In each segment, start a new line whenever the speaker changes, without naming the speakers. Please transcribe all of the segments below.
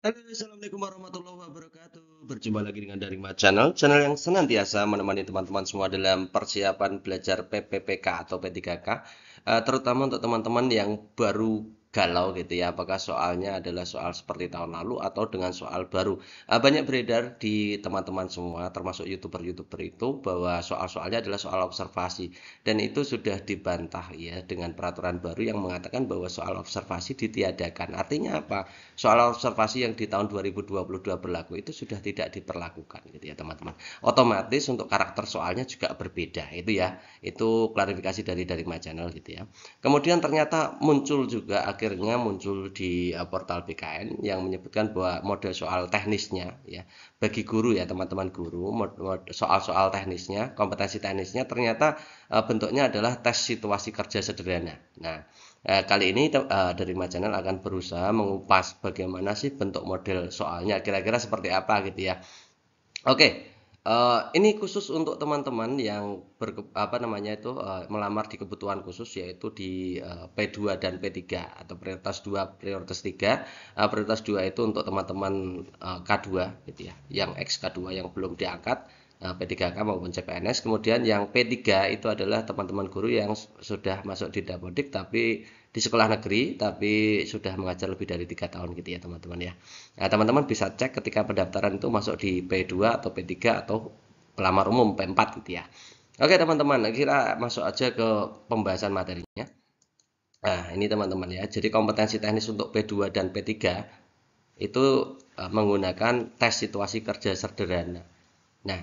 Halo, Assalamualaikum warahmatullahi wabarakatuh. Berjumpa lagi dengan Daring Mat Channel, channel yang senantiasa menemani teman-teman semua dalam persiapan belajar PPPK atau P3K, eh, terutama untuk teman-teman yang baru galau gitu ya apakah soalnya adalah soal seperti tahun lalu atau dengan soal baru eh, banyak beredar di teman-teman semua termasuk youtuber-youtuber itu bahwa soal-soalnya adalah soal observasi dan itu sudah dibantah ya dengan peraturan baru yang mengatakan bahwa soal observasi ditiadakan artinya apa soal observasi yang di tahun 2022 berlaku itu sudah tidak diperlakukan gitu ya teman-teman otomatis untuk karakter soalnya juga berbeda itu ya itu klarifikasi dari dari my channel gitu ya kemudian ternyata muncul juga akhirnya muncul di eh, portal BKN yang menyebutkan bahwa model soal teknisnya ya bagi guru ya teman-teman guru soal-soal teknisnya kompetensi teknisnya ternyata eh, bentuknya adalah tes situasi kerja sederhana. Nah eh, kali ini dari Channel akan berusaha mengupas bagaimana sih bentuk model soalnya kira-kira seperti apa gitu ya. Oke. Uh, ini khusus untuk teman-teman yang ber, apa namanya itu uh, melamar di kebutuhan khusus yaitu di uh, eh, P2 dan P3 atau prioritas 2 prioritas 3. Uh, prioritas 2 itu untuk teman-teman uh, K2 gitu ya, yang X K2 yang belum diangkat Eh, P3K maupun CPNS. Kemudian yang P3 itu adalah teman-teman guru yang sudah masuk di Dapodik tapi di sekolah negeri tapi sudah mengajar lebih dari tiga tahun gitu ya teman-teman ya. Nah teman-teman bisa cek ketika pendaftaran itu masuk di P2 atau P3 atau pelamar umum P4 gitu ya. Oke teman-teman, kita masuk aja ke pembahasan materinya. Nah ini teman-teman ya, jadi kompetensi teknis untuk P2 dan P3 itu eh, menggunakan tes situasi kerja sederhana. Nah,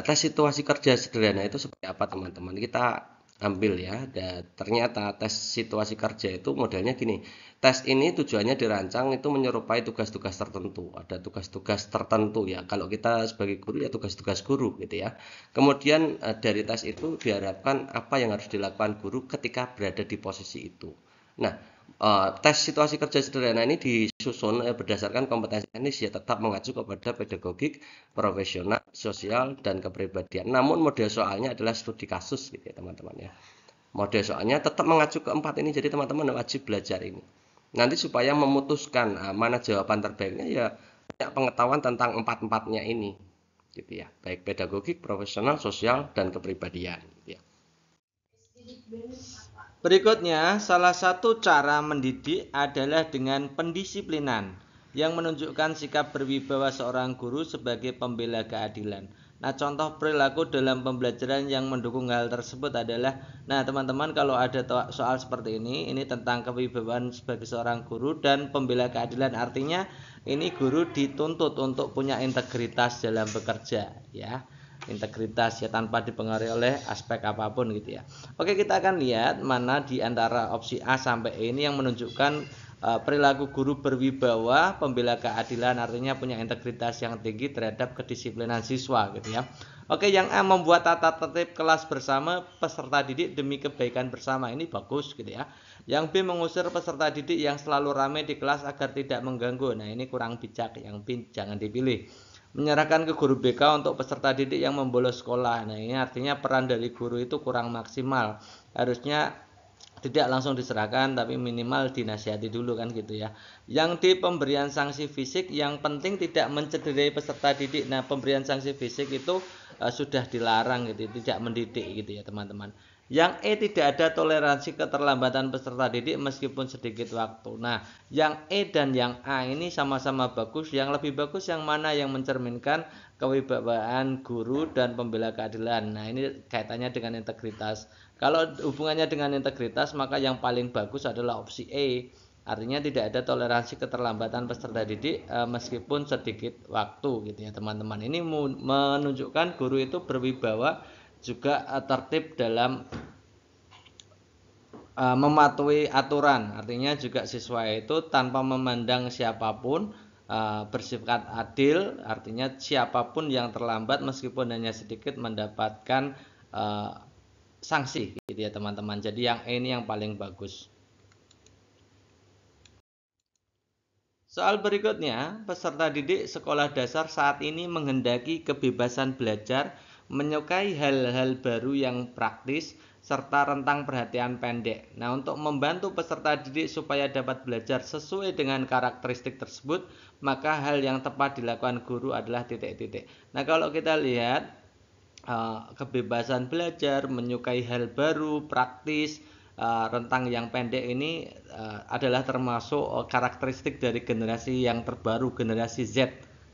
tes situasi kerja sederhana itu seperti apa teman-teman kita ambil ya dan ternyata tes situasi kerja itu modelnya gini tes ini tujuannya dirancang itu menyerupai tugas-tugas tertentu ada tugas-tugas tertentu ya kalau kita sebagai guru ya tugas-tugas guru gitu ya kemudian e, dari tes itu diharapkan apa yang harus dilakukan guru ketika berada di posisi itu nah Eh, tes situasi kerja sederhana ini disusun eh, berdasarkan kompetensi teknis ya tetap mengacu kepada pedagogik, profesional, sosial dan kepribadian. Namun model soalnya adalah studi kasus gitu ya teman-teman ya. Model soalnya tetap mengacu ke empat ini jadi teman-teman wajib belajar ini. Nanti supaya memutuskan uh, mana jawaban terbaiknya ya banyak pengetahuan tentang empat-empatnya ini gitu ya. Baik pedagogik, profesional, sosial dan kepribadian gitu ya. Berikutnya, salah satu cara mendidik adalah dengan pendisiplinan yang menunjukkan sikap berwibawa seorang guru sebagai pembela keadilan. Nah, contoh perilaku dalam pembelajaran yang mendukung hal tersebut adalah nah, teman-teman kalau ada soal seperti ini, ini tentang kewibawaan sebagai seorang guru dan pembela keadilan. Artinya, ini guru dituntut untuk punya integritas dalam bekerja, ya integritas ya tanpa dipengaruhi oleh aspek apapun gitu ya. Oke, kita akan lihat mana di antara opsi A sampai E ini yang menunjukkan uh, perilaku guru berwibawa, pembela keadilan artinya punya integritas yang tinggi terhadap kedisiplinan siswa gitu ya. Oke, yang A membuat tata tertib kelas bersama peserta didik demi kebaikan bersama ini bagus gitu ya. Yang B mengusir peserta didik yang selalu ramai di kelas agar tidak mengganggu. Nah, ini kurang bijak. Yang B jangan dipilih menyerahkan ke guru BK untuk peserta didik yang membolos sekolah. Nah, ini artinya peran dari guru itu kurang maksimal. Harusnya tidak langsung diserahkan tapi minimal dinasihati dulu kan gitu ya. Yang di pemberian sanksi fisik yang penting tidak mencederai peserta didik. Nah, pemberian sanksi fisik itu uh, sudah dilarang gitu, tidak mendidik gitu ya, teman-teman. Yang E tidak ada toleransi keterlambatan peserta didik meskipun sedikit waktu. Nah, yang E dan yang A ini sama-sama bagus. Yang lebih bagus yang mana yang mencerminkan kewibawaan guru dan pembela keadilan. Nah, ini kaitannya dengan integritas. Kalau hubungannya dengan integritas, maka yang paling bagus adalah opsi E. Artinya tidak ada toleransi keterlambatan peserta didik e, meskipun sedikit waktu gitu ya, teman-teman. Ini menunjukkan guru itu berwibawa juga eh, tertib dalam uh, mematuhi aturan. Artinya juga siswa itu tanpa memandang siapapun uh, bersifat adil, artinya siapapun yang terlambat meskipun hanya sedikit mendapatkan uh, sanksi gitu ya teman-teman. Jadi yang ini yang paling bagus. Soal berikutnya, peserta didik sekolah dasar saat ini menghendaki kebebasan belajar menyukai hal-hal baru yang praktis, serta rentang perhatian pendek. Nah, untuk membantu peserta didik supaya dapat belajar sesuai dengan karakteristik tersebut, maka hal yang tepat dilakukan guru adalah titik-titik. Nah, kalau kita lihat eh, kebebasan belajar, menyukai hal baru, praktis, eh, rentang yang pendek ini eh, adalah termasuk karakteristik dari generasi yang terbaru, generasi Z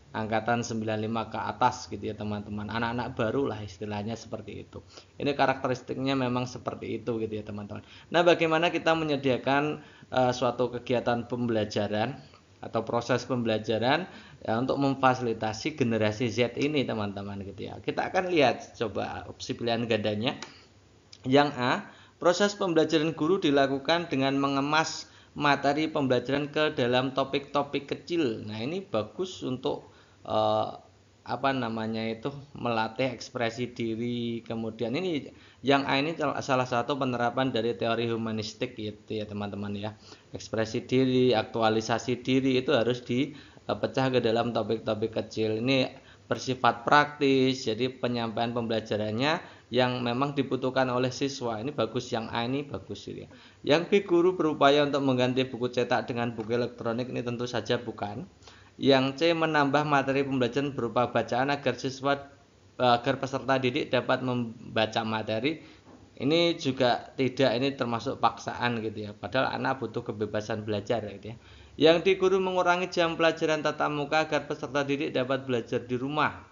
angkatan 95 ke atas gitu ya teman-teman anak-anak baru lah istilahnya seperti itu ini karakteristiknya memang seperti itu gitu ya teman-teman nah bagaimana kita menyediakan uh, suatu kegiatan pembelajaran atau proses pembelajaran ya, untuk memfasilitasi generasi Z ini teman-teman gitu ya kita akan lihat coba opsi pilihan gadanya. yang A proses pembelajaran guru dilakukan dengan mengemas materi pembelajaran ke dalam topik-topik kecil nah ini bagus untuk uh, apa namanya itu melatih ekspresi diri kemudian ini yang A ini salah satu penerapan dari teori humanistik gitu ya teman-teman ya ekspresi diri aktualisasi diri itu harus dipecah ke dalam topik-topik kecil ini bersifat praktis jadi penyampaian pembelajarannya yang memang dibutuhkan oleh siswa ini bagus yang A ini bagus gitu ya yang B guru berupaya untuk mengganti buku cetak dengan buku elektronik ini tentu saja bukan yang C menambah materi pembelajaran berupa bacaan agar siswa e, agar peserta didik dapat membaca materi. Ini juga tidak ini termasuk paksaan gitu ya. Padahal anak butuh kebebasan belajar gitu ya. Yang di guru mengurangi jam pelajaran tatap muka agar peserta didik dapat belajar di rumah.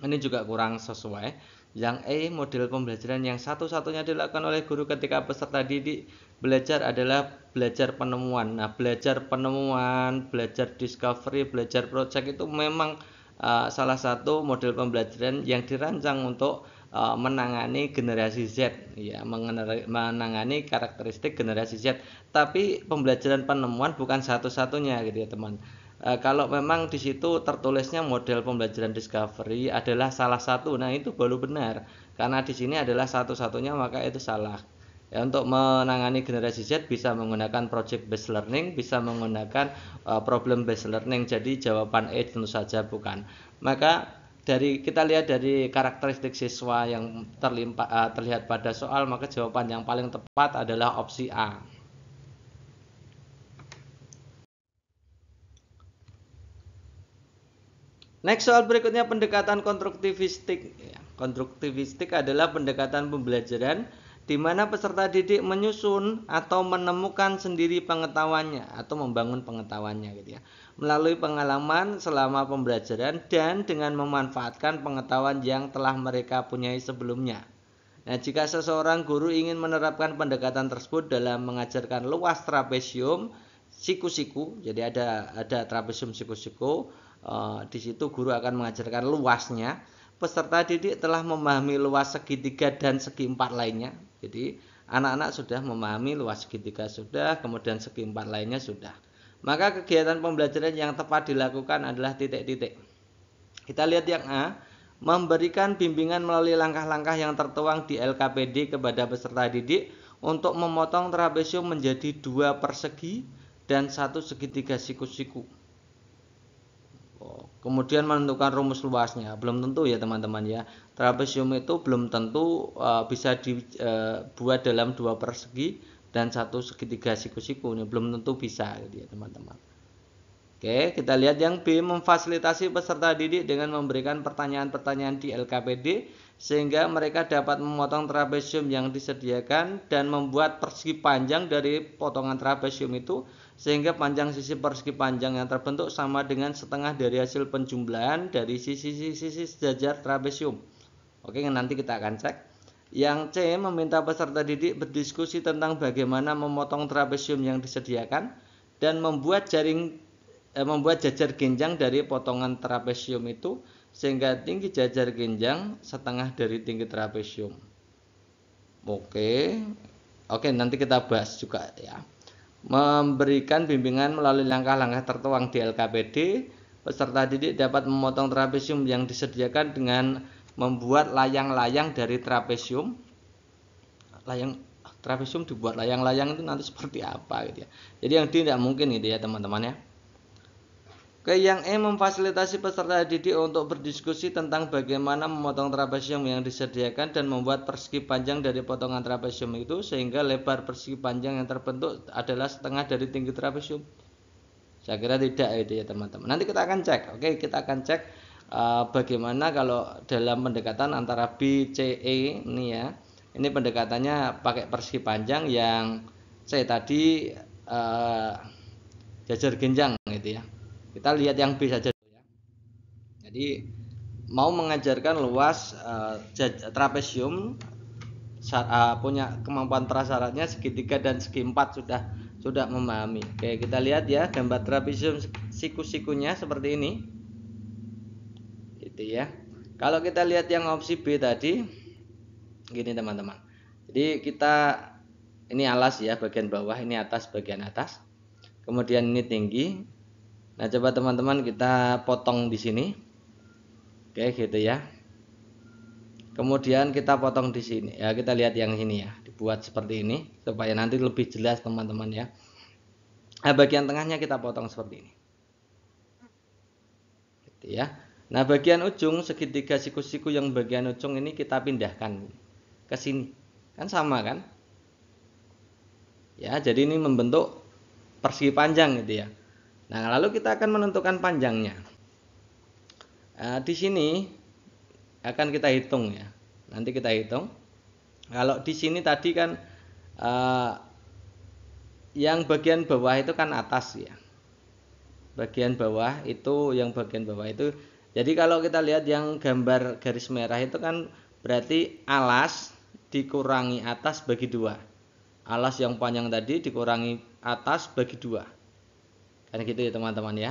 Ini juga kurang sesuai. Yang E model pembelajaran yang satu-satunya dilakukan oleh guru ketika peserta didik Belajar adalah belajar penemuan. Nah, belajar penemuan, belajar discovery, belajar project itu memang uh, salah satu model pembelajaran yang dirancang untuk uh, menangani generasi Z, ya, menangani karakteristik generasi Z. Tapi pembelajaran penemuan bukan satu-satunya gitu ya, teman. Uh, kalau memang di situ tertulisnya model pembelajaran discovery adalah salah satu, nah itu baru benar. Karena di sini adalah satu-satunya maka itu salah ya, untuk menangani generasi Z bisa menggunakan project based learning, bisa menggunakan uh, problem based learning. Jadi jawaban E tentu saja bukan. Maka dari kita lihat dari karakteristik siswa yang terlimpa, uh, terlihat pada soal maka jawaban yang paling tepat adalah opsi A. Next soal berikutnya pendekatan konstruktivistik. Ya, konstruktivistik adalah pendekatan pembelajaran di mana peserta didik menyusun atau menemukan sendiri pengetahuannya atau membangun pengetahuannya gitu ya melalui pengalaman selama pembelajaran dan dengan memanfaatkan pengetahuan yang telah mereka punyai sebelumnya. Nah, jika seseorang guru ingin menerapkan pendekatan tersebut dalam mengajarkan luas trapesium siku-siku, jadi ada ada trapesium siku-siku, uh, di situ guru akan mengajarkan luasnya peserta didik telah memahami luas segitiga dan segi empat lainnya. Jadi, anak-anak sudah memahami luas segitiga sudah, kemudian segi empat lainnya sudah. Maka kegiatan pembelajaran yang tepat dilakukan adalah titik-titik. Kita lihat yang A, memberikan bimbingan melalui langkah-langkah yang tertuang di LKPD kepada peserta didik untuk memotong trapesium menjadi dua persegi dan satu segitiga siku-siku kemudian menentukan rumus luasnya belum tentu ya teman-teman ya trapesium itu belum tentu uh, bisa dibuat eh, dalam dua persegi dan satu segitiga siku-siku ini belum tentu bisa gitu ya teman-teman oke kita lihat yang B memfasilitasi peserta didik dengan memberikan pertanyaan-pertanyaan di LKPD sehingga mereka dapat memotong trapesium yang disediakan dan membuat persegi panjang dari potongan trapesium itu sehingga panjang sisi persegi panjang yang terbentuk sama dengan setengah dari hasil penjumlahan dari sisi-sisi sejajar trapesium. Oke, nanti kita akan cek. Yang C meminta peserta didik berdiskusi tentang bagaimana memotong trapesium yang disediakan dan membuat jaring eh, membuat jajar genjang dari potongan trapesium itu sehingga tinggi jajar genjang setengah dari tinggi trapesium. Oke. Oke, nanti kita bahas juga ya memberikan bimbingan melalui langkah-langkah tertuang di LKPD. Peserta didik dapat memotong trapesium yang disediakan dengan membuat layang-layang dari trapesium. Layang trapesium dibuat layang-layang itu nanti seperti apa gitu ya. Jadi yang tidak mungkin gitu ya teman-teman ya. Oke, yang E memfasilitasi peserta didik untuk berdiskusi tentang bagaimana memotong trapesium yang disediakan dan membuat persegi panjang dari potongan trapesium itu sehingga lebar persegi panjang yang terbentuk adalah setengah dari tinggi trapesium. Saya kira tidak ya itu ya teman-teman. Nanti kita akan cek. Oke, kita akan cek uh, bagaimana kalau dalam pendekatan antara B, C, E ini ya. Ini pendekatannya pakai persegi panjang yang saya tadi uh, jajar genjang gitu ya. Kita lihat yang B saja. ya. Jadi mau mengajarkan luas uh, trapesium uh, punya kemampuan prasyaratnya segitiga dan segi empat sudah sudah memahami. Oke, kita lihat ya gambar trapesium siku-sikunya seperti ini. Itu ya. Kalau kita lihat yang opsi B tadi gini teman-teman. Jadi kita ini alas ya bagian bawah, ini atas bagian atas. Kemudian ini tinggi, Nah, coba teman-teman kita potong di sini. Oke, gitu ya. Kemudian kita potong di sini. Ya, kita lihat yang ini ya, dibuat seperti ini supaya nanti lebih jelas teman-teman ya. Nah, bagian tengahnya kita potong seperti ini. Gitu ya. Nah, bagian ujung segitiga siku-siku yang bagian ujung ini kita pindahkan ke sini. Kan sama kan? Ya, jadi ini membentuk persegi panjang gitu ya. Nah, lalu kita akan menentukan panjangnya. Nah, di sini akan kita hitung ya. Nanti kita hitung. Kalau di sini tadi kan eh, yang bagian bawah itu kan atas ya. Bagian bawah itu yang bagian bawah itu. Jadi kalau kita lihat yang gambar garis merah itu kan berarti alas dikurangi atas bagi dua. Alas yang panjang tadi dikurangi atas bagi dua kan gitu ya teman-teman ya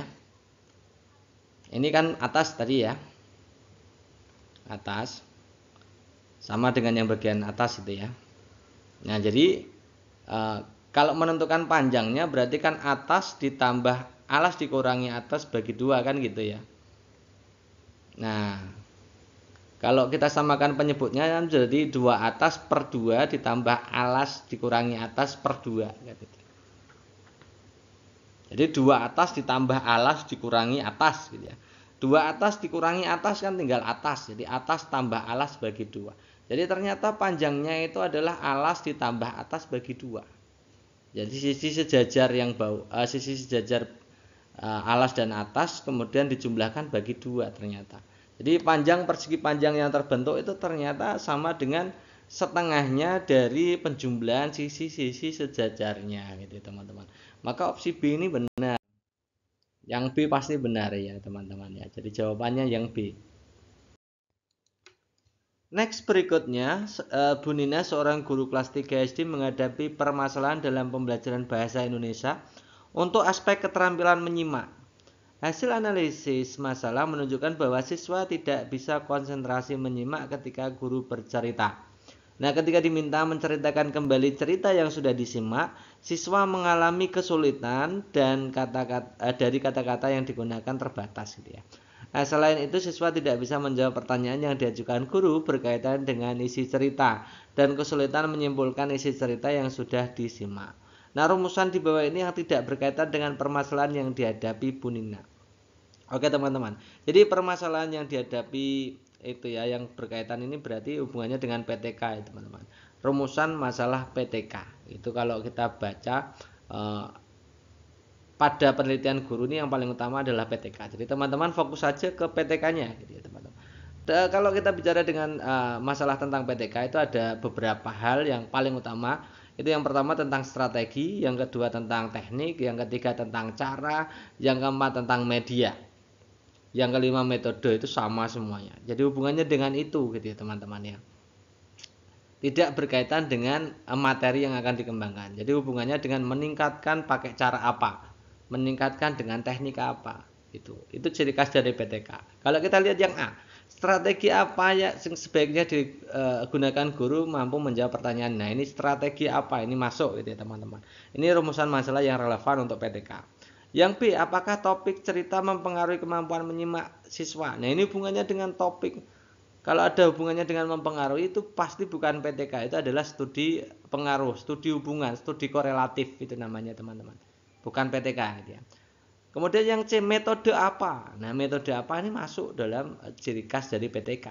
ini kan atas tadi ya atas sama dengan yang bagian atas itu ya nah jadi e, kalau menentukan panjangnya berarti kan atas ditambah alas dikurangi atas bagi dua kan gitu ya nah kalau kita samakan penyebutnya kan jadi dua atas per dua ditambah alas dikurangi atas per dua kan gitu. Jadi dua atas ditambah alas dikurangi atas gitu ya. Dua atas dikurangi atas kan tinggal atas. Jadi atas tambah alas bagi dua. Jadi ternyata panjangnya itu adalah alas ditambah atas bagi dua. Jadi sisi sejajar yang bau, uh, sisi sejajar uh, alas dan atas kemudian dijumlahkan bagi dua ternyata. Jadi panjang persegi panjang yang terbentuk itu ternyata sama dengan setengahnya dari penjumlahan sisi-sisi sejajarnya gitu ya, teman-teman. Maka opsi B ini benar. Yang B pasti benar ya teman-teman ya. Jadi jawabannya yang B. Next berikutnya, eh, Bu Nina seorang guru kelas 3 SD menghadapi permasalahan dalam pembelajaran bahasa Indonesia untuk aspek keterampilan menyimak. Hasil analisis masalah menunjukkan bahwa siswa tidak bisa konsentrasi menyimak ketika guru bercerita. Nah, ketika diminta menceritakan kembali cerita yang sudah disimak, siswa mengalami kesulitan dan kata-kata eh, dari kata-kata yang digunakan terbatas gitu ya. Nah, selain itu siswa tidak bisa menjawab pertanyaan yang diajukan guru berkaitan dengan isi cerita dan kesulitan menyimpulkan isi cerita yang sudah disimak. Nah, rumusan di bawah ini yang tidak berkaitan dengan permasalahan yang dihadapi Bu Nina. Oke, teman-teman. Jadi permasalahan yang dihadapi itu ya yang berkaitan ini berarti hubungannya dengan PTK ya teman-teman rumusan masalah PTK itu kalau kita baca eh, pada penelitian guru ini yang paling utama adalah PTK jadi teman-teman fokus saja ke PTK-nya gitu ya teman-teman da, kalau kita bicara dengan eh, masalah tentang PTK itu ada beberapa hal yang paling utama itu yang pertama tentang strategi yang kedua tentang teknik yang ketiga tentang cara yang keempat tentang media yang kelima metode itu sama semuanya jadi hubungannya dengan itu gitu ya teman-teman ya tidak berkaitan dengan eh, materi yang akan dikembangkan jadi hubungannya dengan meningkatkan pakai cara apa meningkatkan dengan teknik apa itu itu ciri khas dari PTK kalau kita lihat yang A strategi apa ya yang sebaiknya digunakan eh, guru mampu menjawab pertanyaan nah ini strategi apa ini masuk gitu ya teman-teman ini rumusan masalah yang relevan untuk PTK yang B, apakah topik cerita mempengaruhi kemampuan menyimak siswa? Nah, ini hubungannya dengan topik. Kalau ada hubungannya dengan mempengaruhi itu pasti bukan PTK, itu adalah studi pengaruh, studi hubungan, studi korelatif itu namanya, teman-teman. Bukan PTK gitu ya. Kemudian yang C, metode apa? Nah, metode apa ini masuk dalam eh, ciri khas dari PTK.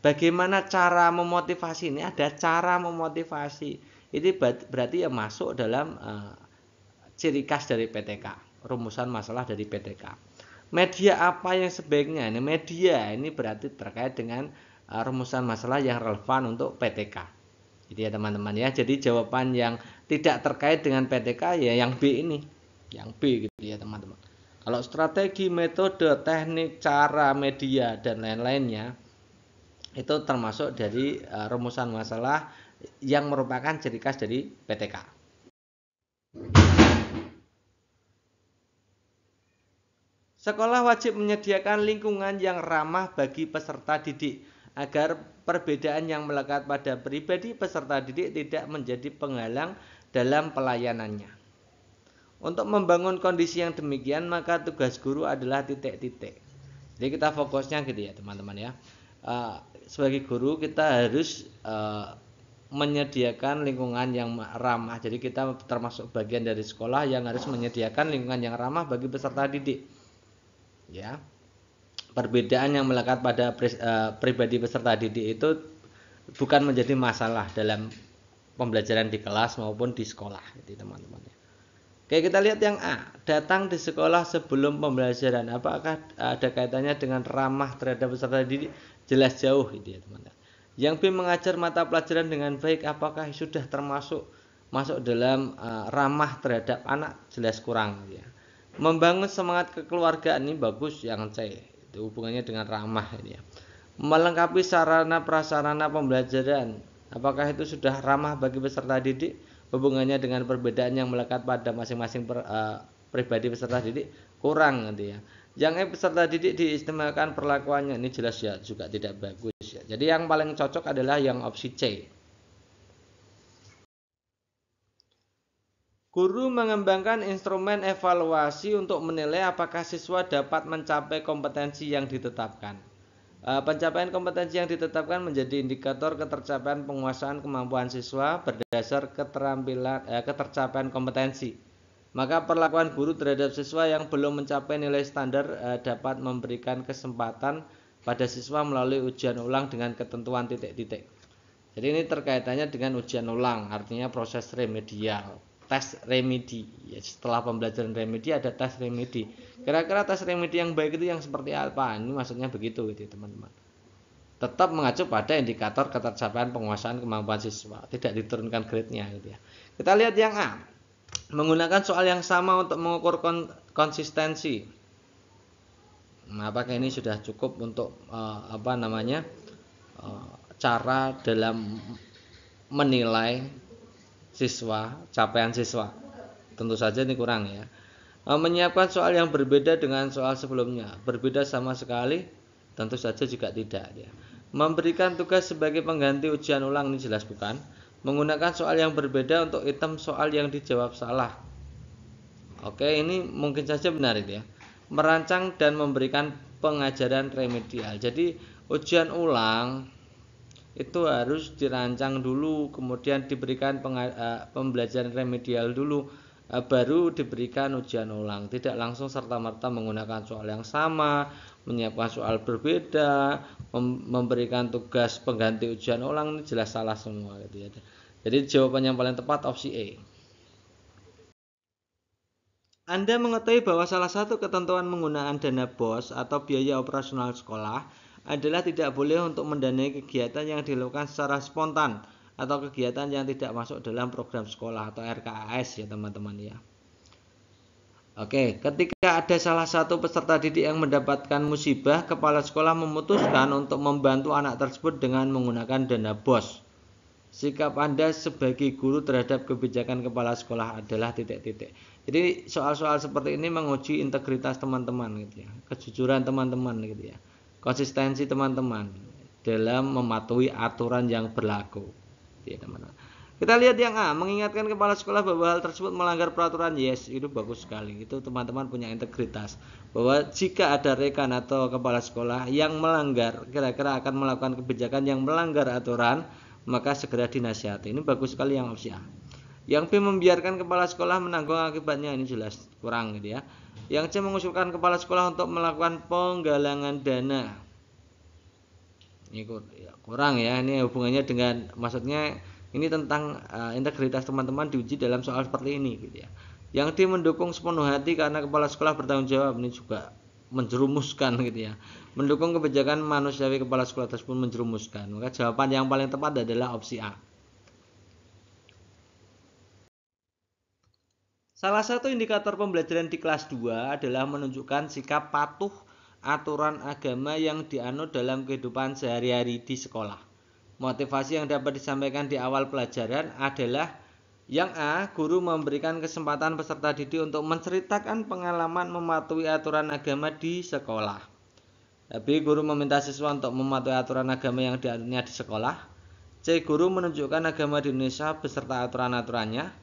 Bagaimana cara memotivasi ini? Ada cara memotivasi. ini berarti ya masuk dalam uh, ciri khas dari PTK rumusan masalah dari PTK. Media apa yang sebaiknya? Ini nah, media ini berarti terkait dengan uh, rumusan masalah yang relevan untuk PTK. Jadi ya teman-teman ya. Jadi jawaban yang tidak terkait dengan PTK ya yang B ini, yang B gitu ya teman-teman. Kalau strategi, metode, teknik, cara, media dan lain-lainnya itu termasuk dari uh, rumusan masalah yang merupakan ciri khas dari PTK. Sekolah wajib menyediakan lingkungan yang ramah bagi peserta didik agar perbedaan yang melekat pada pribadi peserta didik tidak menjadi penghalang dalam pelayanannya. Untuk membangun kondisi yang demikian maka tugas guru adalah titik-titik. Jadi kita fokusnya gitu ya teman-teman ya. Eh, sebagai guru kita harus eh, menyediakan lingkungan yang ramah. Jadi kita termasuk bagian dari sekolah yang harus menyediakan lingkungan yang ramah bagi peserta didik ya perbedaan yang melekat pada pri, uh, eh, pribadi peserta didik itu bukan menjadi masalah dalam pembelajaran di kelas maupun di sekolah gitu teman-teman ya. Oke kita lihat yang A datang di sekolah sebelum pembelajaran apakah eh, ada kaitannya dengan ramah terhadap peserta didik jelas jauh gitu ya teman-teman yang B mengajar mata pelajaran dengan baik apakah sudah termasuk masuk dalam uh, ramah terhadap anak jelas kurang gitu, ya membangun semangat kekeluargaan ini bagus yang C itu hubungannya dengan ramah ini ya melengkapi sarana prasarana pembelajaran apakah itu sudah ramah bagi peserta didik hubungannya dengan perbedaan yang melekat pada masing-masing per, uh, pribadi peserta didik kurang nanti ya yang E peserta didik diistimewakan perlakuannya ini jelas ya juga tidak bagus ya jadi yang paling cocok adalah yang opsi C Guru mengembangkan instrumen evaluasi untuk menilai apakah siswa dapat mencapai kompetensi yang ditetapkan. Eh, pencapaian kompetensi yang ditetapkan menjadi indikator ketercapaian penguasaan kemampuan siswa berdasar keterampilan eh, ketercapaian kompetensi. Maka perlakuan guru terhadap siswa yang belum mencapai nilai standar eh, dapat memberikan kesempatan pada siswa melalui ujian ulang dengan ketentuan titik-titik. Jadi ini terkaitannya dengan ujian ulang, artinya proses remedial tes remedi ya, setelah pembelajaran remedi ada tes remedi kira-kira tes remedi yang baik itu yang seperti apa ini maksudnya begitu gitu teman-teman tetap mengacu pada indikator ketercapaian penguasaan kemampuan siswa tidak diturunkan grade-nya gitu ya kita lihat yang A menggunakan soal yang sama untuk mengukur kon konsistensi nah, apakah ini sudah cukup untuk uh, apa namanya uh, cara dalam menilai siswa, capaian siswa. Tentu saja ini kurang ya. Eh, menyiapkan soal yang berbeda dengan soal sebelumnya, berbeda sama sekali, tentu saja juga tidak ya. Memberikan tugas sebagai pengganti ujian ulang ini jelas bukan. Menggunakan soal yang berbeda untuk item soal yang dijawab salah. Oke, ini mungkin saja benar itu ya. Merancang dan memberikan pengajaran remedial. Jadi ujian ulang itu harus dirancang dulu, kemudian diberikan eh, pembelajaran remedial dulu, eh, baru diberikan ujian ulang. Tidak langsung serta-merta menggunakan soal yang sama, menyiapkan soal berbeda, memberikan tugas pengganti ujian ulang ini jelas salah semua gitu ya. Jadi jawaban yang paling tepat opsi E. Anda mengetahui bahwa salah satu ketentuan penggunaan dana BOS atau biaya operasional sekolah adalah tidak boleh untuk mendanai kegiatan yang dilakukan secara spontan atau kegiatan yang tidak masuk dalam program sekolah atau RKAS ya teman-teman ya. Oke, ketika ada salah satu peserta didik yang mendapatkan musibah, kepala sekolah memutuskan untuk membantu anak tersebut dengan menggunakan dana BOS. Sikap Anda sebagai guru terhadap kebijakan kepala sekolah adalah titik-titik. Jadi soal-soal seperti ini menguji integritas teman-teman gitu ya, kejujuran teman-teman gitu ya konsistensi teman-teman dalam mematuhi aturan yang berlaku ya teman-teman kita lihat yang A mengingatkan kepala sekolah bahwa hal tersebut melanggar peraturan yes itu bagus sekali itu teman-teman punya integritas bahwa jika ada rekan atau kepala sekolah yang melanggar kira-kira akan melakukan kebijakan yang melanggar aturan maka segera dinasihati ini bagus sekali yang opsi A yang P membiarkan kepala sekolah menanggung akibatnya ini jelas kurang gitu ya. Yang C mengusulkan kepala sekolah untuk melakukan penggalangan dana. Ini ya, kurang ya. Ini hubungannya dengan maksudnya ini tentang uh, integritas teman-teman diuji dalam soal seperti ini gitu ya. Yang D mendukung sepenuh hati karena kepala sekolah bertanggung jawab ini juga menjerumuskan gitu ya. Mendukung kebijakan manusiawi kepala sekolah tersebut menjerumuskan. Maka jawaban yang paling tepat adalah opsi A. Salah satu indikator pembelajaran di kelas 2 adalah menunjukkan sikap patuh aturan agama yang dianut dalam kehidupan sehari-hari di sekolah. Motivasi yang dapat disampaikan di awal pelajaran adalah yang A, guru memberikan kesempatan peserta didik untuk menceritakan pengalaman mematuhi aturan agama di sekolah. B, guru meminta siswa untuk mematuhi aturan agama yang dianutnya di sekolah. C, guru menunjukkan agama di Indonesia beserta aturan-aturannya.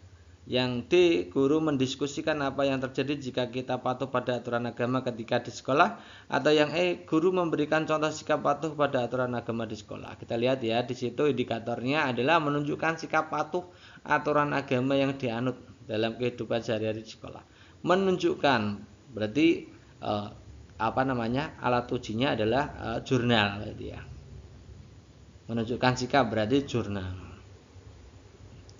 Yang D, guru mendiskusikan apa yang terjadi jika kita patuh pada aturan agama ketika di sekolah atau yang E, guru memberikan contoh sikap patuh pada aturan agama di sekolah. Kita lihat ya, di situ indikatornya adalah menunjukkan sikap patuh aturan agama yang dianut dalam kehidupan sehari-hari di sekolah. Menunjukkan berarti eh, apa namanya? alat ujinya adalah eh, jurnal ya. Menunjukkan sikap berarti jurnal.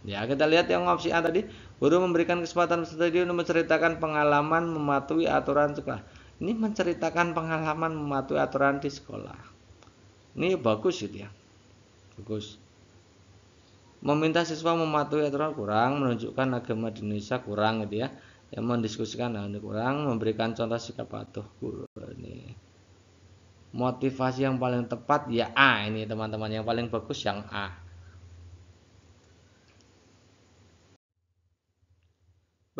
Ya, kita lihat yang opsi A tadi, guru memberikan kesempatan peserta didik untuk menceritakan pengalaman mematuhi aturan sekolah. Ini menceritakan pengalaman mematuhi aturan di sekolah. Ini bagus gitu ya. Bagus. Meminta siswa mematuhi aturan kurang, menunjukkan agama di Indonesia kurang gitu ya. Yang mendiskusikan hal ini kurang, memberikan contoh sikap patuh guru ini. Motivasi yang paling tepat ya A ini teman-teman yang paling bagus yang A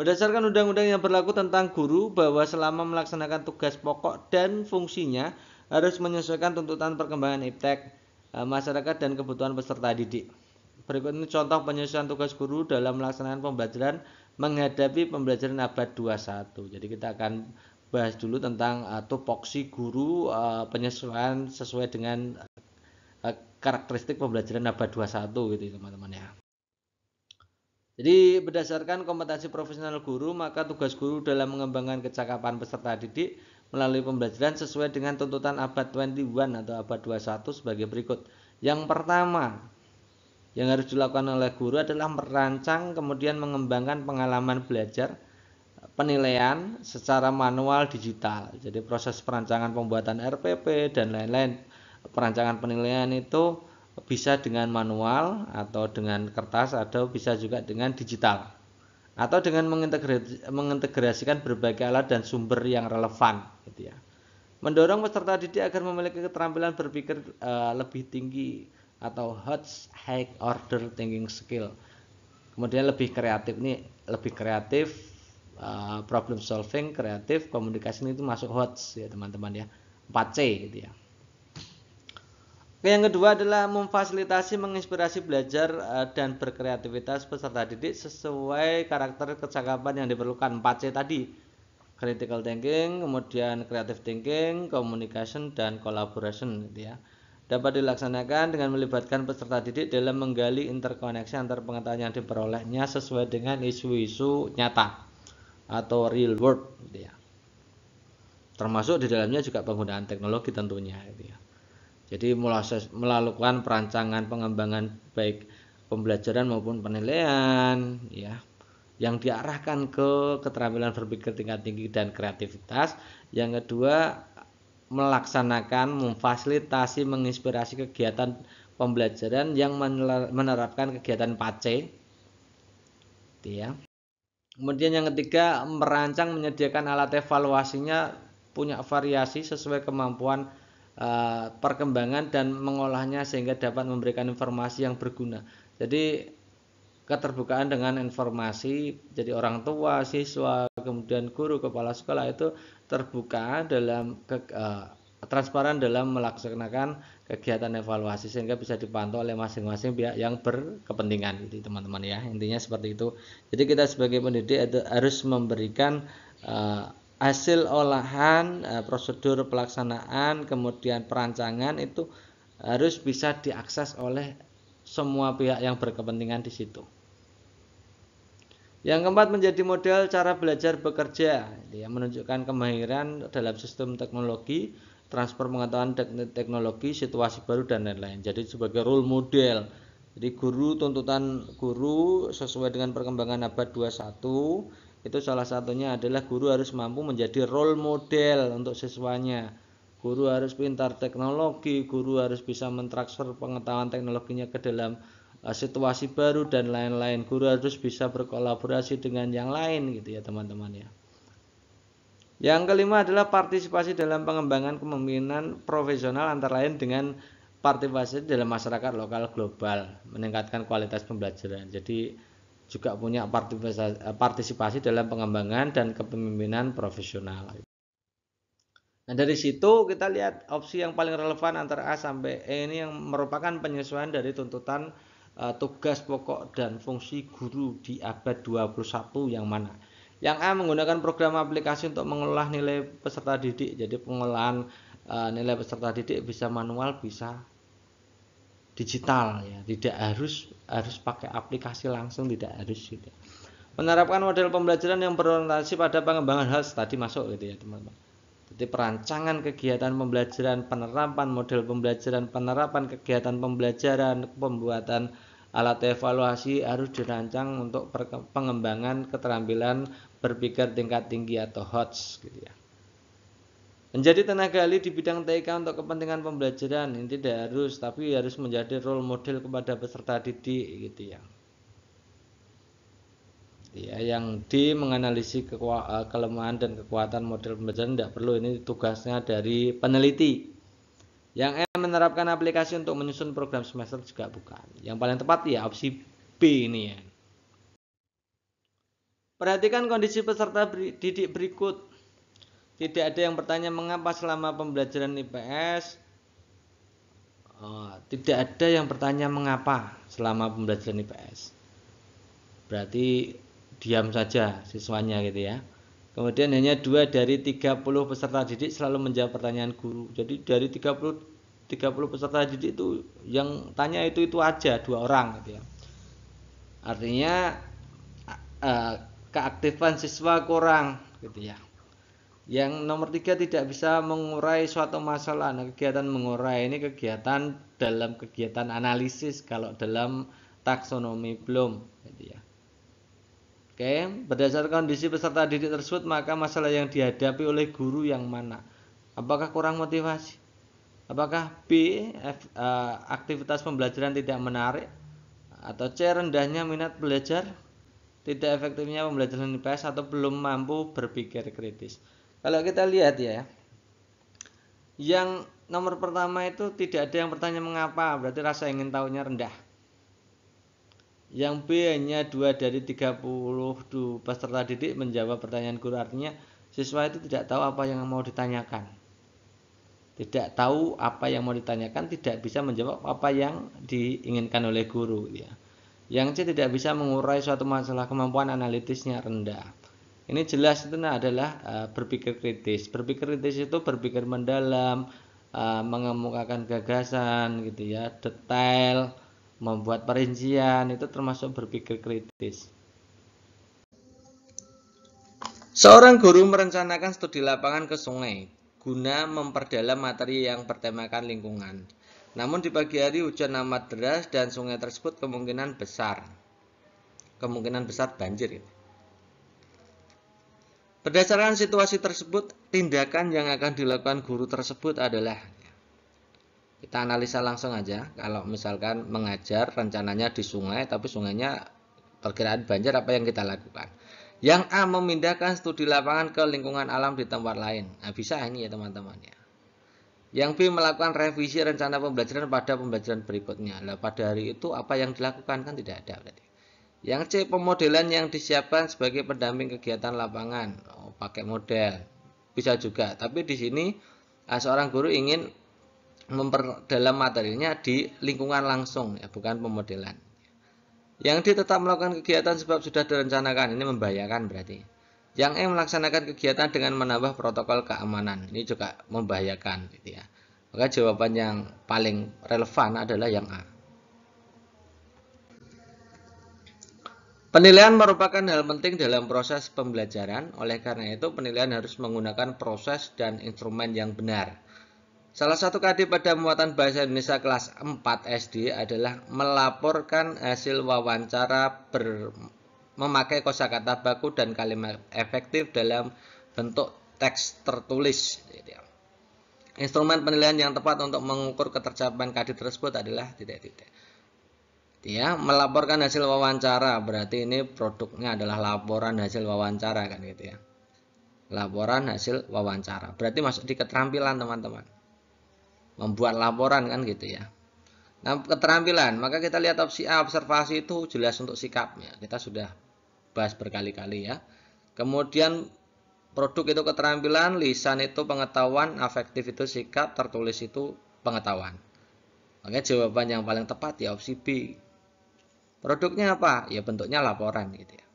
Berdasarkan undang-undang yang berlaku tentang guru bahwa selama melaksanakan tugas pokok dan fungsinya harus menyesuaikan tuntutan perkembangan iptek eh, masyarakat dan kebutuhan peserta didik. Berikut ini contoh penyesuaian tugas guru dalam melaksanakan pembelajaran menghadapi pembelajaran abad 21. Jadi kita akan bahas dulu tentang uh, tupoksi guru uh, penyesuaian sesuai dengan uh, karakteristik pembelajaran abad 21 gitu teman-teman ya. Jadi berdasarkan kompetensi profesional guru, maka tugas guru dalam mengembangkan kecakapan peserta didik melalui pembelajaran sesuai dengan tuntutan abad 21 atau abad 21 sebagai berikut. Yang pertama, yang harus dilakukan oleh guru adalah merancang kemudian mengembangkan pengalaman belajar penilaian secara manual digital. Jadi proses perancangan pembuatan RPP dan lain-lain perancangan penilaian itu bisa dengan manual atau dengan kertas atau bisa juga dengan digital atau dengan mengintegrasikan berbagai alat dan sumber yang relevan gitu ya. Mendorong peserta didik agar memiliki keterampilan berpikir uh, lebih tinggi atau high order thinking skill. Kemudian lebih kreatif nih, lebih kreatif uh, problem solving, kreatif komunikasi ini itu masuk HOTS ya teman-teman ya. 4C gitu ya. Yang kedua adalah memfasilitasi, menginspirasi belajar eh, dan berkreativitas peserta didik sesuai karakter kecakapan yang diperlukan 4C tadi. Critical thinking, kemudian creative thinking, communication dan collaboration gitu ya. Dapat dilaksanakan dengan melibatkan peserta didik dalam menggali interkoneksi antar pengetahuan yang diperolehnya sesuai dengan isu-isu nyata atau real world gitu ya. Termasuk di dalamnya juga penggunaan teknologi tentunya gitu ya. Jadi melakukan perancangan pengembangan baik pembelajaran maupun penilaian ya yang diarahkan ke keterampilan berpikir tingkat tinggi dan kreativitas. Yang kedua melaksanakan, memfasilitasi, menginspirasi kegiatan pembelajaran yang menerapkan kegiatan PACE. Gitu ya. Kemudian yang ketiga, merancang menyediakan alat evaluasinya punya variasi sesuai kemampuan uh, perkembangan dan mengolahnya sehingga dapat memberikan informasi yang berguna. Jadi keterbukaan dengan informasi jadi orang tua, siswa, kemudian guru, kepala sekolah itu terbuka dalam ke, uh, transparan dalam melaksanakan kegiatan evaluasi sehingga bisa dipantau oleh masing-masing pihak yang berkepentingan gitu teman-teman ya. Intinya seperti itu. Jadi kita sebagai pendidik harus memberikan eh, hasil olahan eh, prosedur pelaksanaan kemudian perancangan itu harus bisa diakses oleh semua pihak yang berkepentingan di situ. Yang keempat menjadi model cara belajar bekerja, dia menunjukkan kemahiran dalam sistem teknologi, transfer pengetahuan teknologi, situasi baru dan lain-lain. Jadi sebagai role model. Jadi guru tuntutan guru sesuai dengan perkembangan abad 21 itu salah satunya adalah guru harus mampu menjadi role model untuk siswanya guru harus pintar teknologi guru harus bisa mentransfer pengetahuan teknologinya ke dalam eh, situasi baru dan lain-lain guru harus bisa berkolaborasi dengan yang lain gitu ya teman-teman ya yang kelima adalah partisipasi dalam pengembangan kepemimpinan profesional antara lain dengan partisipasi dalam masyarakat lokal global meningkatkan kualitas pembelajaran jadi juga punya partisipasi dalam pengembangan dan kepemimpinan profesional. Nah, dari situ kita lihat opsi yang paling relevan antara A sampai E ini yang merupakan penyesuaian dari tuntutan uh, tugas pokok dan fungsi guru di abad 21 yang mana. Yang A menggunakan program aplikasi untuk mengolah nilai peserta didik. Jadi pengolahan uh, nilai peserta didik bisa manual, bisa digital ya, tidak harus harus pakai aplikasi langsung tidak harus gitu menerapkan model pembelajaran yang berorientasi pada pengembangan hal tadi masuk gitu ya teman-teman jadi perancangan kegiatan pembelajaran penerapan model pembelajaran penerapan kegiatan pembelajaran pembuatan alat evaluasi harus dirancang untuk pengembangan keterampilan berpikir tingkat tinggi atau HOTS gitu ya Menjadi tenaga ahli di bidang TK untuk kepentingan pembelajaran ini tidak harus, tapi harus menjadi role model kepada peserta didik gitu ya. Ya, yang D menganalisis eh, kelemahan dan kekuatan model pembelajaran tidak perlu ini tugasnya dari peneliti. Yang E menerapkan aplikasi untuk menyusun program semester juga bukan. Yang paling tepat ya opsi B ini ya. Perhatikan kondisi peserta didik berikut tidak ada yang bertanya mengapa selama pembelajaran IPS oh, tidak ada yang bertanya mengapa selama pembelajaran IPS. Berarti diam saja siswanya gitu ya. Kemudian hanya dua dari 30 peserta didik selalu menjawab pertanyaan guru. Jadi dari 30 30 peserta didik itu yang tanya itu itu aja dua orang gitu ya. Artinya eh, keaktifan siswa kurang gitu ya. Yang nomor tiga tidak bisa mengurai suatu masalah. Nah, kegiatan mengurai ini kegiatan dalam kegiatan analisis kalau dalam taksonomi belum. Gitu ya. Oke, berdasarkan kondisi peserta didik tersebut maka masalah yang dihadapi oleh guru yang mana? Apakah kurang motivasi? Apakah B aktivitas pembelajaran tidak menarik atau C rendahnya minat belajar? Tidak efektifnya pembelajaran IPS atau belum mampu berpikir kritis. Kalau kita lihat ya, yang nomor pertama itu tidak ada yang bertanya mengapa, berarti rasa ingin tahunya rendah. Yang B hanya 2 dari 30 peserta didik menjawab pertanyaan guru artinya siswa itu tidak tahu apa yang mau ditanyakan. Tidak tahu apa yang mau ditanyakan, tidak bisa menjawab apa yang diinginkan oleh guru ya. Yang C tidak bisa mengurai suatu masalah kemampuan analitisnya rendah. Ini jelas itu nah adalah eh, berpikir kritis. Berpikir kritis itu berpikir mendalam, eh, mengemukakan gagasan gitu ya, detail, membuat perincian itu termasuk berpikir kritis. Seorang guru merencanakan studi lapangan ke sungai guna memperdalam materi yang bertemakan lingkungan. Namun di pagi hari hujan amat deras dan sungai tersebut kemungkinan besar kemungkinan besar banjir. Gitu Berdasarkan situasi tersebut, tindakan yang akan dilakukan guru tersebut adalah kita analisa langsung aja. Kalau misalkan mengajar rencananya di sungai, tapi sungainya perkiraan banjir apa yang kita lakukan? Yang A memindahkan studi lapangan ke lingkungan alam di tempat lain. Nah, bisa ini ya teman temannya Yang B melakukan revisi rencana pembelajaran pada pembelajaran berikutnya. Nah, pada hari itu apa yang dilakukan kan tidak ada berarti. Yang C pemodelan yang disiapkan sebagai pendamping kegiatan lapangan. Oh, pakai model. Bisa juga, tapi di sini eh, seorang guru ingin memperdalam materinya di lingkungan langsung ya, bukan pemodelan. Yang D tetap melakukan kegiatan sebab sudah direncanakan. Ini membahayakan berarti. Yang E melaksanakan kegiatan dengan menambah protokol keamanan. Ini juga membahayakan gitu ya. Maka jawaban yang paling relevan adalah yang A. Penilaian merupakan hal penting dalam proses pembelajaran, oleh karena itu penilaian harus menggunakan proses dan instrumen yang benar. Salah satu KD pada muatan Bahasa Indonesia kelas 4 SD adalah melaporkan hasil wawancara ber, memakai kosakata baku dan kalimat efektif dalam bentuk teks tertulis. Gitu ya. Instrumen penilaian yang tepat untuk mengukur ketercapaian KD tersebut adalah titik-titik. Ya, melaporkan hasil wawancara berarti ini produknya adalah laporan hasil wawancara kan gitu ya laporan hasil wawancara berarti masuk di keterampilan teman-teman membuat laporan kan gitu ya nah keterampilan maka kita lihat opsi A observasi itu jelas untuk sikapnya kita sudah bahas berkali-kali ya kemudian produk itu keterampilan, lisan itu pengetahuan, afektif itu sikap, tertulis itu pengetahuan. Oke, jawaban yang paling tepat ya opsi B. Produknya apa? Ya bentuknya laporan gitu ya.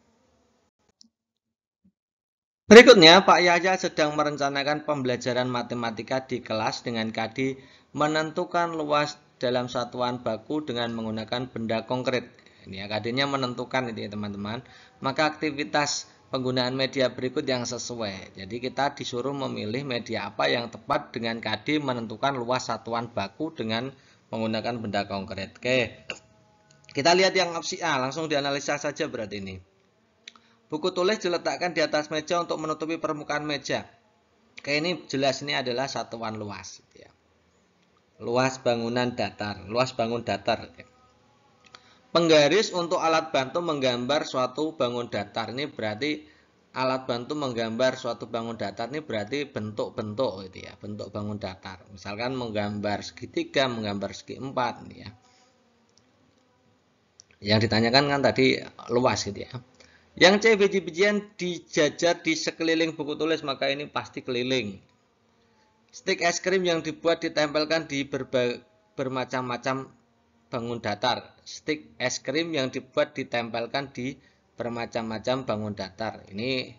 Berikutnya, Pak Yahya sedang merencanakan pembelajaran matematika di kelas dengan KD menentukan luas dalam satuan baku dengan menggunakan benda konkret. Ini ya, KD-nya menentukan ini ya teman-teman. Maka aktivitas penggunaan media berikut yang sesuai. Jadi kita disuruh memilih media apa yang tepat dengan KD menentukan luas satuan baku dengan menggunakan benda konkret. Oke. Kita lihat yang opsi A, langsung dianalisa saja berarti ini. Buku tulis diletakkan di atas meja untuk menutupi permukaan meja. Oke, ini jelas ini adalah satuan luas. Gitu ya. Luas bangunan datar, luas bangun datar. Gitu ya. Penggaris untuk alat bantu menggambar suatu bangun datar. Ini berarti alat bantu menggambar suatu bangun datar ini berarti bentuk-bentuk gitu ya, bentuk bangun datar. Misalkan menggambar segitiga, menggambar segi empat gitu ya yang ditanyakan kan tadi luas gitu ya. Yang C biji-bijian dijajar di sekeliling buku tulis maka ini pasti keliling. stick es krim yang dibuat ditempelkan di bermacam-macam bangun datar. stick es krim yang dibuat ditempelkan di bermacam-macam bangun datar. Ini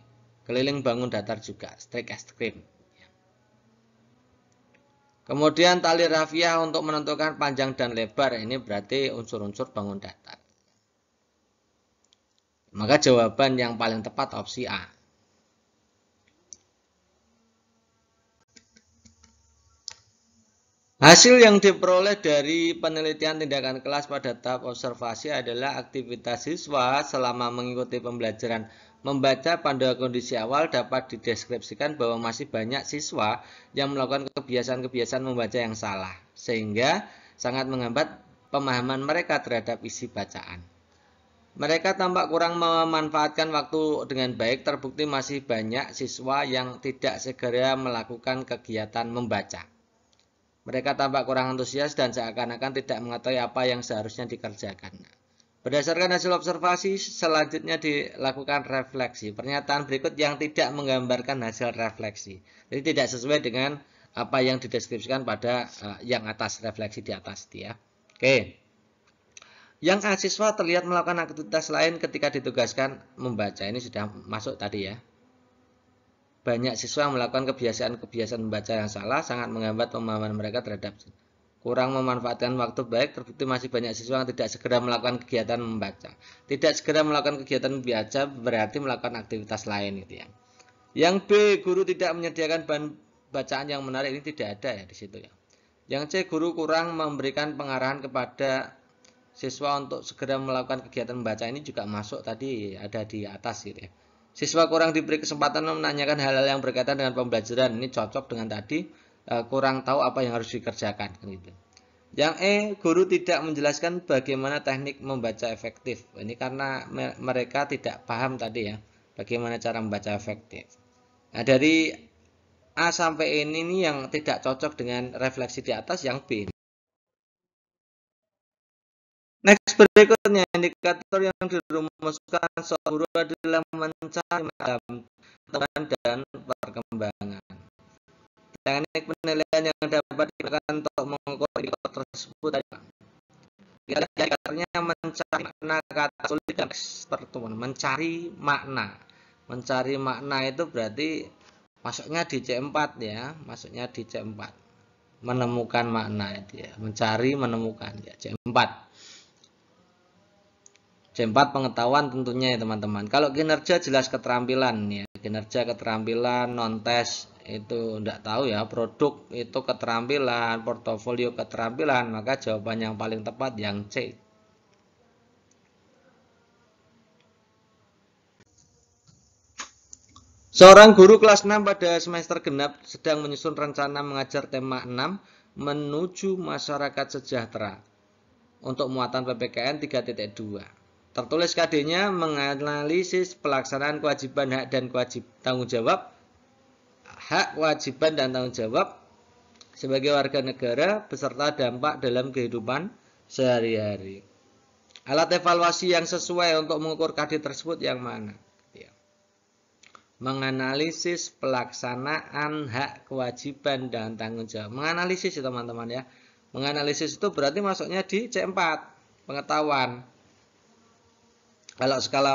keliling bangun datar juga, stick es krim. Kemudian tali rafia untuk menentukan panjang dan lebar. Ini berarti unsur-unsur bangun datar. Maka jawaban yang paling tepat opsi A. Hasil yang diperoleh dari penelitian tindakan kelas pada tahap observasi adalah aktivitas siswa selama mengikuti pembelajaran membaca pada kondisi awal dapat dideskripsikan bahwa masih banyak siswa yang melakukan kebiasaan-kebiasaan membaca yang salah sehingga sangat menghambat pemahaman mereka terhadap isi bacaan. Mereka tampak kurang memanfaatkan waktu dengan baik, terbukti masih banyak siswa yang tidak segera melakukan kegiatan membaca. Mereka tampak kurang antusias dan seakan-akan tidak mengetahui apa yang seharusnya dikerjakan. Berdasarkan hasil observasi, selanjutnya dilakukan refleksi. Pernyataan berikut yang tidak menggambarkan hasil refleksi. Jadi tidak sesuai dengan apa yang dideskripsikan pada eh, yang atas refleksi di atas ya. Oke. Okay. Yang asiswa terlihat melakukan aktivitas lain ketika ditugaskan membaca. Ini sudah masuk tadi ya. Banyak siswa melakukan kebiasaan-kebiasaan membaca yang salah sangat menghambat pemahaman mereka terhadap kurang memanfaatkan waktu baik terbukti masih banyak siswa yang tidak segera melakukan kegiatan membaca. Tidak segera melakukan kegiatan membaca berarti melakukan aktivitas lain gitu ya. Yang B, guru tidak menyediakan bahan bacaan yang menarik ini tidak ada ya di situ ya. Yang C, guru kurang memberikan pengarahan kepada siswa untuk segera melakukan kegiatan membaca ini juga masuk tadi ada di atas gitu ya. Siswa kurang diberi kesempatan menanyakan hal-hal yang berkaitan dengan pembelajaran. Ini cocok dengan tadi e, kurang tahu apa yang harus dikerjakan gitu. Yang E, guru tidak menjelaskan bagaimana teknik membaca efektif. Ini karena mereka tidak paham tadi ya bagaimana cara membaca efektif. Nah, dari A sampai N ini yang tidak cocok dengan refleksi di atas yang B. Next berikutnya indikator yang dirumuskan seorang guru adalah mencari makna teman dan perkembangan. Teknik penilaian yang dapat digunakan untuk mengukur indikator tersebut adalah indikatornya mencari makna kata sulit dan pertemuan mencari makna mencari makna itu berarti masuknya di C4 ya masuknya di C4 menemukan makna itu ya mencari menemukan ya C4 C4 pengetahuan tentunya ya teman-teman. Kalau kinerja jelas keterampilan ya. Kinerja keterampilan non tes itu enggak tahu ya, produk itu keterampilan, portofolio keterampilan, maka jawaban yang paling tepat yang C. Seorang guru kelas 6 pada semester genap sedang menyusun rencana mengajar tema 6 menuju masyarakat sejahtera untuk muatan PPKN 3.2. Tertulis KD-nya menganalisis pelaksanaan kewajiban hak dan kewajib tanggung jawab, hak, kewajiban dan tanggung jawab sebagai warga negara beserta dampak dalam kehidupan sehari-hari. Alat evaluasi yang sesuai untuk mengukur KD tersebut yang mana? Ya. Menganalisis pelaksanaan hak, kewajiban, dan tanggung jawab. Menganalisis ya teman-teman ya. Menganalisis itu berarti masuknya di C4, pengetahuan kalau skala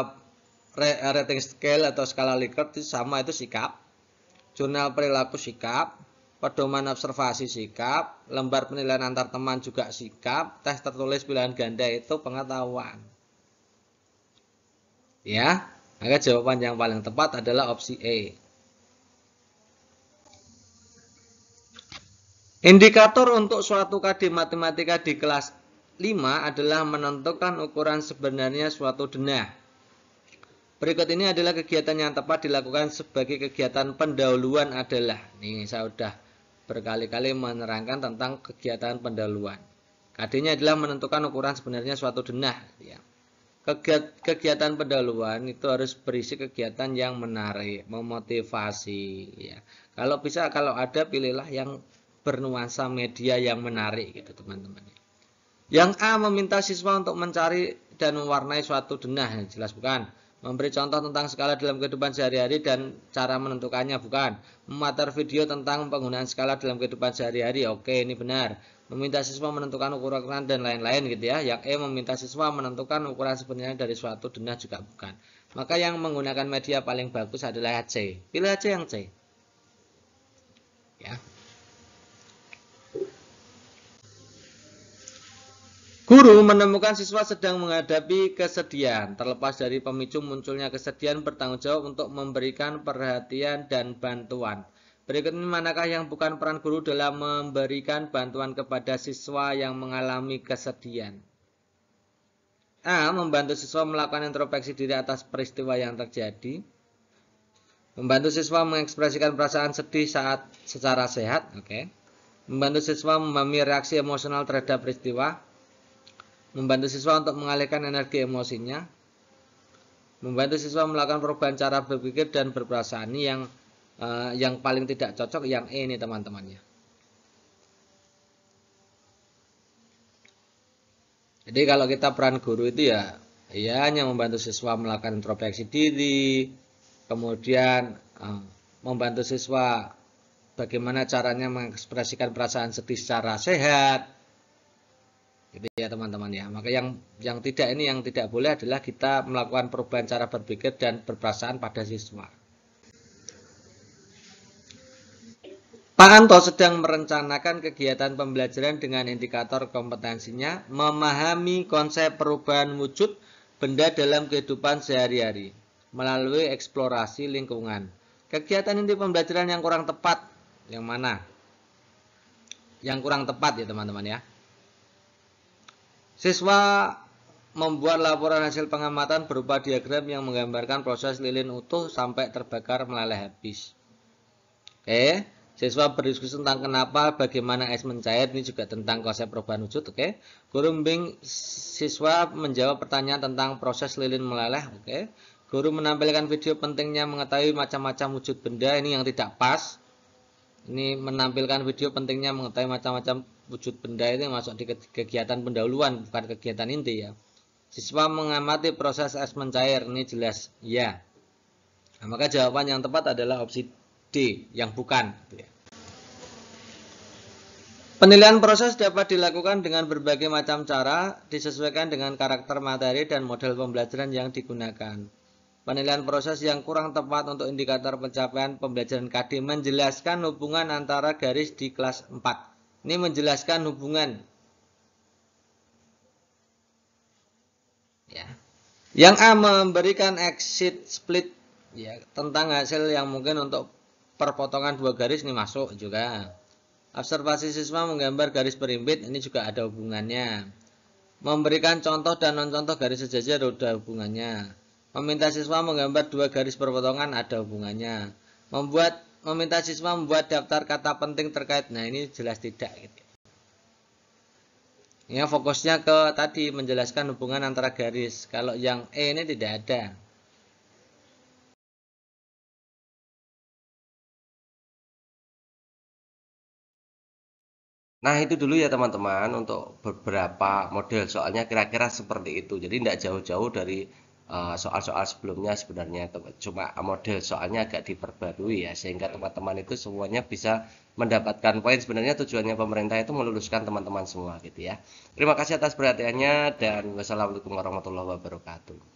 rating scale atau skala Likert sama itu sikap jurnal perilaku sikap pedoman observasi sikap lembar penilaian antar teman juga sikap tes tertulis pilihan ganda itu pengetahuan ya maka jawaban yang paling tepat adalah opsi E indikator untuk suatu KD matematika di kelas lima adalah menentukan ukuran sebenarnya suatu denah. Berikut ini adalah kegiatan yang tepat dilakukan sebagai kegiatan pendahuluan adalah. Nih, saya sudah berkali-kali menerangkan tentang kegiatan pendahuluan. kd adalah menentukan ukuran sebenarnya suatu denah. Ya. Kegiatan pendahuluan itu harus berisi kegiatan yang menarik, memotivasi. Ya. Kalau bisa, kalau ada pilihlah yang bernuansa media yang menarik gitu teman-teman. Yang A meminta siswa untuk mencari dan mewarnai suatu denah, jelas bukan. Memberi contoh tentang skala dalam kehidupan sehari-hari dan cara menentukannya, bukan. Memutar video tentang penggunaan skala dalam kehidupan sehari-hari, oke ini benar. Meminta siswa menentukan ukuran dan lain-lain gitu ya. Yang E meminta siswa menentukan ukuran sebenarnya dari suatu denah juga bukan. Maka yang menggunakan media paling bagus adalah C. Pilih aja yang C. Ya. Guru menemukan siswa sedang menghadapi kesedihan. Terlepas dari pemicu munculnya kesedihan, bertanggung jawab untuk memberikan perhatian dan bantuan. Berikut ini manakah yang bukan peran guru dalam memberikan bantuan kepada siswa yang mengalami kesedihan? A. Membantu siswa melakukan introspeksi diri atas peristiwa yang terjadi. Membantu siswa mengekspresikan perasaan sedih saat secara sehat. Oke. Okay. Membantu siswa memahami reaksi emosional terhadap peristiwa membantu siswa untuk mengalihkan energi emosinya, membantu siswa melakukan perubahan cara berpikir dan berperasaan yang uh, yang paling tidak cocok yang E ini teman-temannya. Jadi kalau kita peran guru itu ya, ya hanya membantu siswa melakukan introspeksi diri, kemudian uh, membantu siswa bagaimana caranya mengekspresikan perasaan sedih secara sehat, gitu ya teman-teman ya maka yang yang tidak ini yang tidak boleh adalah kita melakukan perubahan cara berpikir dan berperasaan pada siswa Pak Anto sedang merencanakan kegiatan pembelajaran dengan indikator kompetensinya memahami konsep perubahan wujud benda dalam kehidupan sehari-hari melalui eksplorasi lingkungan kegiatan ini pembelajaran yang kurang tepat yang mana yang kurang tepat ya teman-teman ya Siswa membuat laporan hasil pengamatan berupa diagram yang menggambarkan proses lilin utuh sampai terbakar meleleh habis. Oke, siswa berdiskusi tentang kenapa, bagaimana es mencair, ini juga tentang konsep perubahan wujud, oke. Guru membimbing siswa menjawab pertanyaan tentang proses lilin meleleh, oke. Guru menampilkan video pentingnya mengetahui macam-macam wujud benda, ini yang tidak pas. Ini menampilkan video pentingnya mengetahui macam-macam wujud benda itu masuk di kegiatan pendahuluan bukan kegiatan inti ya siswa mengamati proses es mencair ini jelas ya nah, maka jawaban yang tepat adalah opsi D yang bukan gitu ya. Penilaian proses dapat dilakukan dengan berbagai macam cara, disesuaikan dengan karakter materi dan model pembelajaran yang digunakan. Penilaian proses yang kurang tepat untuk indikator pencapaian pembelajaran KD menjelaskan hubungan antara garis di kelas 4. Ini menjelaskan hubungan. Ya. Yang A memberikan exit split ya tentang hasil yang mungkin untuk perpotongan dua garis ini masuk juga. Observasi siswa menggambar garis perimbit ini juga ada hubungannya. Memberikan contoh dan non-contoh garis sejajar ada hubungannya. Meminta siswa menggambar dua garis perpotongan ada hubungannya. Membuat meminta siswa membuat daftar kata penting terkait. Nah, ini jelas tidak gitu. Ya, fokusnya ke tadi menjelaskan hubungan antara garis. Kalau yang E ini tidak ada. Nah itu dulu ya teman-teman untuk beberapa model soalnya kira-kira seperti itu. Jadi tidak jauh-jauh dari Eh, soal-soal sebelumnya sebenarnya cuma model soalnya agak diperbarui ya sehingga iya. teman-teman itu semuanya bisa mendapatkan poin sebenarnya tujuannya pemerintah itu meluluskan teman-teman semua gitu ya terima kasih atas perhatiannya dan wassalamualaikum warahmatullahi wabarakatuh